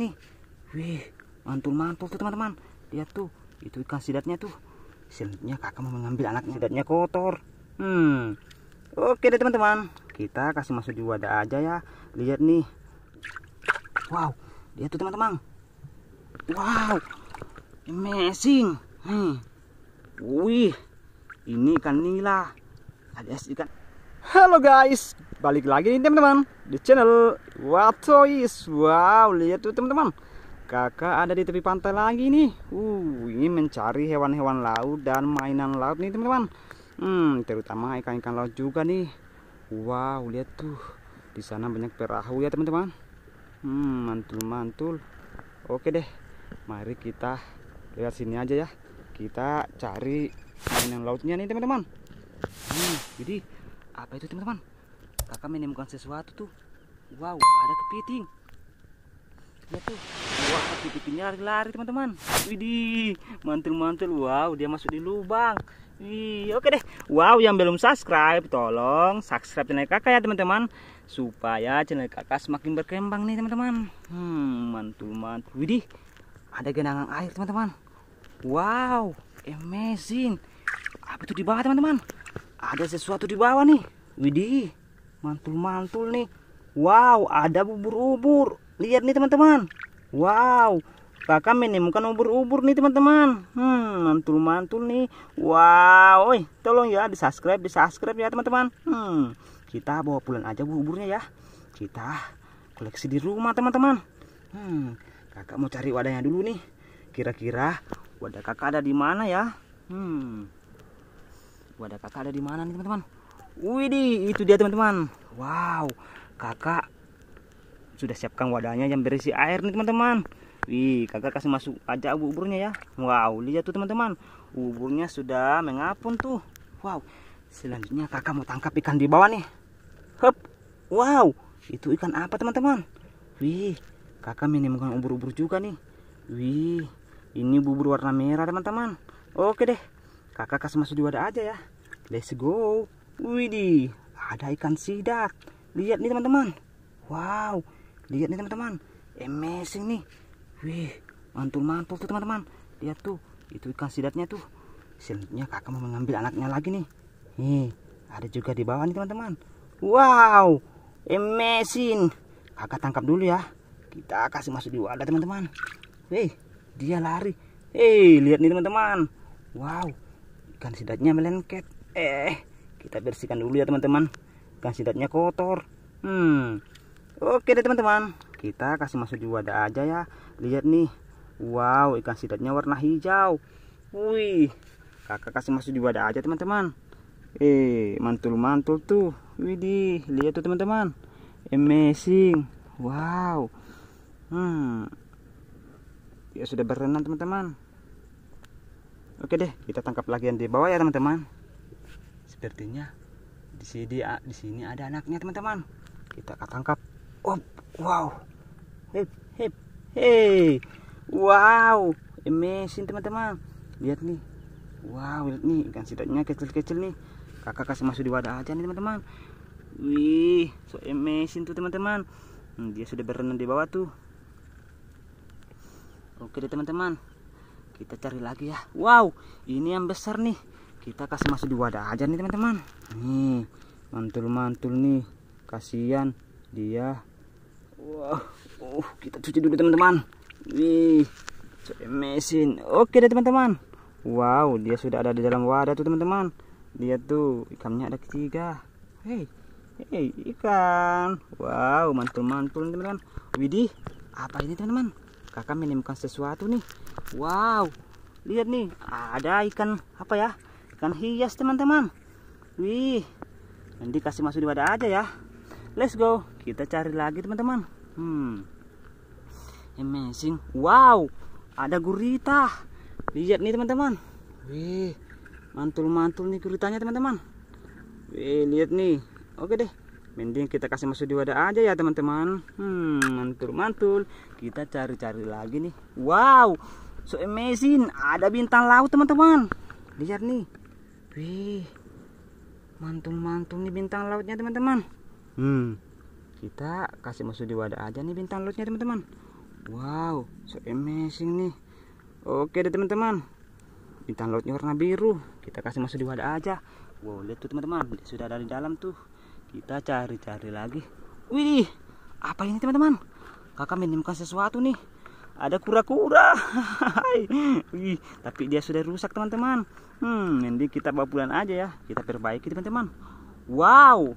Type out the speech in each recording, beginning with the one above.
nih wih mantul-mantul tuh teman-teman lihat tuh itu ikan sidatnya tuh selanjutnya kakak mau mengambil anak sidatnya kotor hmm oke deh teman-teman kita kasih masuk di wadah aja ya lihat nih wow lihat tuh teman-teman wow amazing hmm. wih ini ikan nila alias ikan Halo guys, balik lagi nih teman-teman di channel Watois. Wow, lihat tuh teman-teman. Kakak ada di tepi pantai lagi nih. Uh, ini mencari hewan-hewan laut dan mainan laut nih teman-teman. Hmm, terutama ikan-ikan laut juga nih. Wow, lihat tuh. Di sana banyak perahu ya teman-teman. Hmm, mantul-mantul. Oke deh. Mari kita lihat sini aja ya. Kita cari mainan lautnya nih teman-teman. Hmm, jadi apa itu teman-teman kakak menemukan sesuatu tuh wow ada kepiting lihat tuh wah kepitingnya lari-lari teman-teman widih mantul-mantul wow dia masuk di lubang Wih, oke deh. Wow, yang belum subscribe, tolong subscribe channel kakak ya teman-teman, supaya channel kakak semakin berkembang nih teman-teman. Hmm, mantul mantul. Widih, ada genangan air teman-teman. Wow, amazing. Apa itu di bawah teman-teman? ada sesuatu di bawah nih. Widih, mantul-mantul nih. Wow, ada bubur ubur Lihat nih teman-teman. Wow, kakak menemukan ubur-ubur nih teman-teman. Hmm, mantul-mantul nih. Wow, oi, tolong ya di subscribe, di subscribe ya teman-teman. Hmm, kita bawa pulang aja buburnya ya. Kita koleksi di rumah teman-teman. Hmm, kakak mau cari wadahnya dulu nih. Kira-kira wadah kakak ada di mana ya? Hmm. Wadah kakak ada di mana nih teman-teman? Widih, itu dia teman-teman. Wow, kakak sudah siapkan wadahnya yang berisi air nih teman-teman. Wih, kakak kasih masuk aja buburnya ya. Wow, lihat tuh teman-teman. Buburnya sudah mengapun tuh. Wow, selanjutnya kakak mau tangkap ikan di bawah nih. Hup, wow, itu ikan apa teman-teman? Wih, kakak menemukan ubur-ubur juga nih. Wih, ini bubur warna merah teman-teman. Oke deh, kakak kasih masuk di wadah aja ya. Let's go. Widih, ada ikan sidat. Lihat nih teman-teman. Wow, lihat nih teman-teman. Amazing nih. Wih, mantul-mantul tuh teman-teman. Lihat tuh, itu ikan sidatnya tuh. Selanjutnya kakak mau mengambil anaknya lagi nih. Nih, ada juga di bawah nih teman-teman. Wow, amazing. Kakak tangkap dulu ya. Kita kasih masuk di wadah teman-teman. Wih, dia lari. Hei, lihat nih teman-teman. Wow, ikan sidatnya melengket eh kita bersihkan dulu ya teman-teman kan sidatnya kotor hmm oke deh teman-teman kita kasih masuk di wadah aja ya lihat nih wow ikan sidatnya warna hijau wih kakak kasih masuk di wadah aja teman-teman eh mantul-mantul tuh widih lihat tuh teman-teman amazing wow hmm ya sudah berenang teman-teman oke deh kita tangkap lagi yang di bawah ya teman-teman sepertinya di sini di sini ada anaknya teman-teman kita akan tangkap oh, wow hip hip hey wow amazing teman-teman lihat nih wow lihat nih ikan sidatnya kecil-kecil nih kakak kasih masuk di wadah aja nih teman-teman wih so amazing tuh teman-teman hmm, dia sudah berenang di bawah tuh oke deh teman-teman kita cari lagi ya wow ini yang besar nih kita kasih masuk di wadah aja nih teman-teman nih mantul-mantul nih kasihan dia wah wow. uh, kita cuci dulu teman-teman wih mesin mesin, oke deh teman-teman wow dia sudah ada di dalam wadah tuh teman-teman dia tuh ikannya ada ketiga hei hei ikan wow mantul-mantul teman-teman widih apa ini teman-teman kakak menemukan sesuatu nih wow lihat nih ada ikan apa ya ikan hias teman-teman wih nanti kasih masuk di wadah aja ya let's go kita cari lagi teman-teman hmm amazing wow ada gurita lihat nih teman-teman wih mantul-mantul nih guritanya teman-teman wih lihat nih oke deh mending kita kasih masuk di wadah aja ya teman-teman hmm mantul-mantul kita cari-cari lagi nih wow so amazing ada bintang laut teman-teman lihat nih Wih, mantul-mantul nih bintang lautnya teman-teman. Hmm, kita kasih masuk di wadah aja nih bintang lautnya teman-teman. Wow, so amazing nih. Oke deh teman-teman. Bintang lautnya warna biru. Kita kasih masuk di wadah aja. Wow, lihat tuh teman-teman. Sudah dari dalam tuh. Kita cari-cari lagi. Wih, apa ini teman-teman? Kakak menemukan sesuatu nih ada kura-kura tapi dia sudah rusak teman-teman hmm nanti kita bawa pulang aja ya kita perbaiki teman-teman wow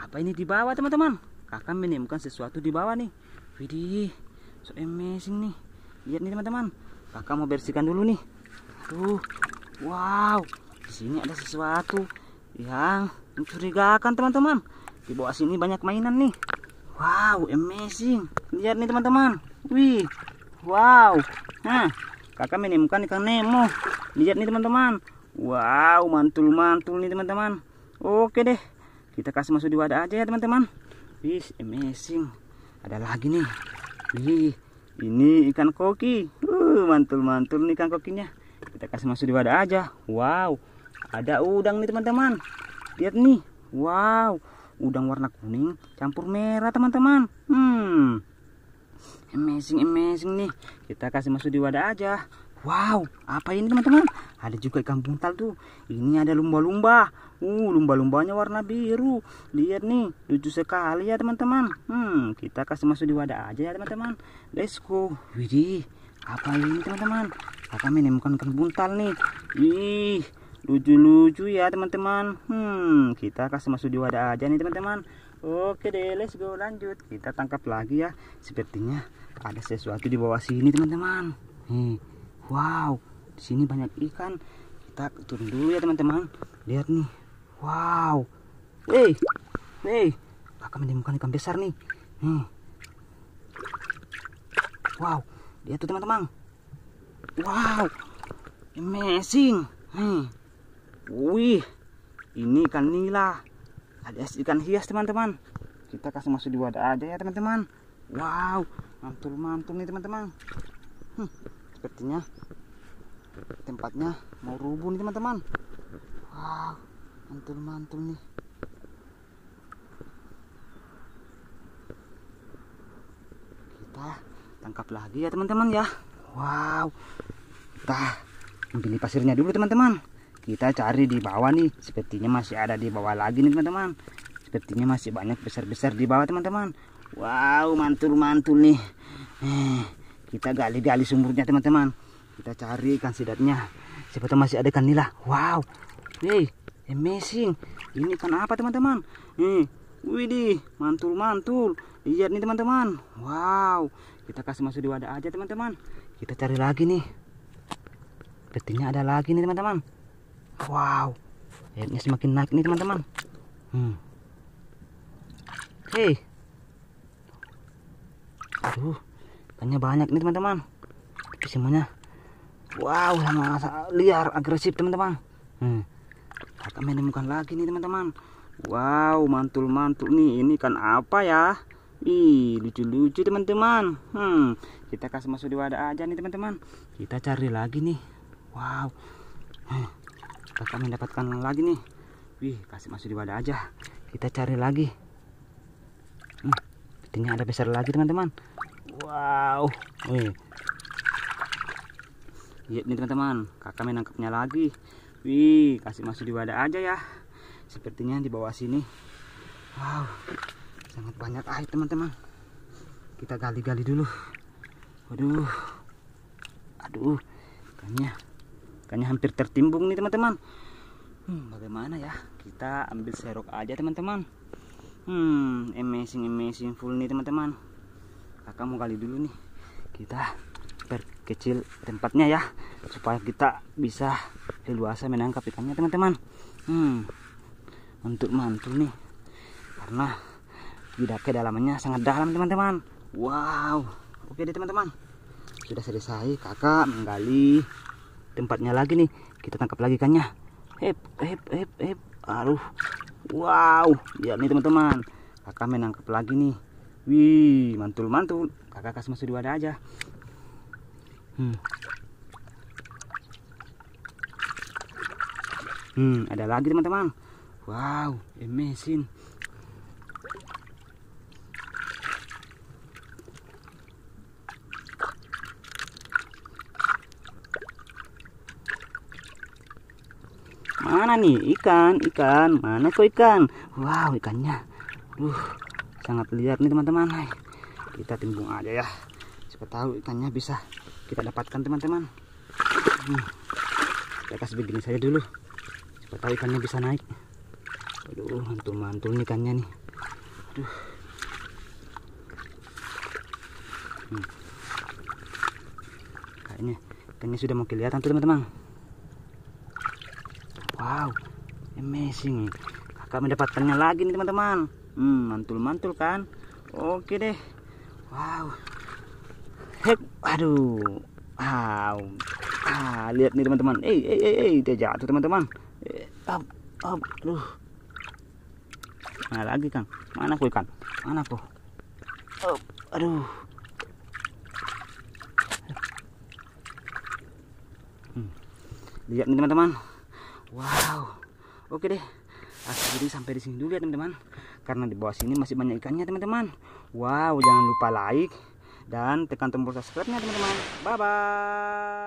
apa ini di bawah teman-teman kakak menemukan sesuatu di bawah nih widih so amazing nih lihat nih teman-teman kakak mau bersihkan dulu nih Tuh, wow di sini ada sesuatu yang mencurigakan teman-teman di bawah sini banyak mainan nih wow amazing lihat nih teman-teman wih Wow. Nah, kakak menemukan ikan Nemo. Lihat nih teman-teman. Wow, mantul-mantul nih teman-teman. Oke deh. Kita kasih masuk di wadah aja ya teman-teman. Is amazing. Ada lagi nih. Hi, ini ikan koki. Uh, mantul-mantul nih ikan kokinya. Kita kasih masuk di wadah aja. Wow. Ada udang nih teman-teman. Lihat nih. Wow. Udang warna kuning campur merah teman-teman. Hmm amazing amazing nih kita kasih masuk di wadah aja wow apa ini teman-teman ada juga ikan buntal tuh ini ada lumba-lumba uh lumba-lumbanya warna biru lihat nih lucu sekali ya teman-teman hmm kita kasih masuk di wadah aja ya teman-teman let's go widih apa ini teman-teman kami menemukan ikan buntal nih ih lucu-lucu ya teman-teman hmm kita kasih masuk di wadah aja nih teman-teman Oke deh, let's go lanjut. Kita tangkap lagi ya. Sepertinya ada sesuatu di bawah sini, teman-teman. Nih. Wow, di sini banyak ikan. Kita turun dulu ya, teman-teman. Lihat nih. Wow. Hey. Hey. Kakak menemukan ikan besar nih. Nih. Wow, lihat tuh teman-teman. Wow. Amazing. Hmm. Wih. Ini ikan nila ada ikan hias teman-teman kita kasih masuk di wadah aja ya teman-teman wow mantul-mantul nih teman-teman hmm, sepertinya tempatnya mau rubuh nih teman-teman wow mantul-mantul nih kita tangkap lagi ya teman-teman ya wow kita ambil pasirnya dulu teman-teman kita cari di bawah nih sepertinya masih ada di bawah lagi nih teman-teman sepertinya masih banyak besar-besar di bawah teman-teman wow mantul-mantul nih eh, kita gali-gali sumurnya teman-teman kita cari ikan sidatnya sepertinya masih ada ikan nila wow hey amazing ini ikan apa teman-teman eh, widih mantul-mantul lihat nih teman-teman wow kita kasih masuk di wadah aja teman-teman kita cari lagi nih sepertinya ada lagi nih teman-teman wow airnya semakin naik nih teman-teman hmm. hei aduh banyak banyak nih teman-teman tapi semuanya wow sama liar agresif teman-teman hmm. kakak menemukan lagi nih teman-teman wow mantul-mantul nih ini kan apa ya Ih, lucu-lucu teman-teman. Hmm, kita kasih masuk di wadah aja nih teman-teman. Kita cari lagi nih. Wow. Hmm. Kakak mendapatkan lagi nih wih kasih masuk di wadah aja kita cari lagi hmm, intinya ada besar lagi teman-teman wow wih iya nih teman-teman kakak menangkapnya lagi wih kasih masuk di wadah aja ya sepertinya di bawah sini wow sangat banyak air teman-teman kita gali-gali dulu waduh aduh Kayaknya kayaknya hampir tertimbung nih teman-teman hmm, bagaimana ya kita ambil serok aja teman-teman hmm amazing amazing full nih teman-teman kakak mau kali dulu nih kita perkecil tempatnya ya supaya kita bisa leluasa menangkap ikannya teman-teman hmm, untuk mantul nih karena tidak kedalamannya sangat dalam teman-teman wow oke deh teman-teman sudah selesai kakak menggali tempatnya lagi nih kita tangkap lagi ikannya hep hep hep hep aduh wow lihat ya nih teman-teman kakak menangkap lagi nih wih mantul mantul kakak kasih masuk di wadah aja hmm. hmm ada lagi teman-teman wow amazing Mana nih ikan? Ikan. Mana kok ikan? Wow, ikannya. uh sangat liar nih teman-teman. Kita timbung aja ya. Siapa tahu ikannya bisa kita dapatkan teman-teman. Hmm. Kita kasih begini saja dulu. Siapa tahu ikannya bisa naik. Aduh, mantul-mantul nih ikannya nih. Aduh. Hmm. Kayaknya ikannya sudah mau kelihatan tuh teman-teman. Wow, amazing. Kakak mendapatkannya lagi nih teman-teman. Hmm, mantul-mantul kan? Oke deh. Wow. Hek, aduh. Wow. Ah, lihat nih teman-teman. Eh, eh, eh, eh, dia jatuh teman-teman. Eh, up, up, aduh. Mana lagi kan? Mana kau ikan? Mana kau? Up, aduh. Hmm. Lihat nih teman-teman wow oke deh akhirnya sampai di sini dulu ya teman-teman karena di bawah sini masih banyak ikannya teman-teman wow jangan lupa like dan tekan tombol subscribe nya teman-teman bye bye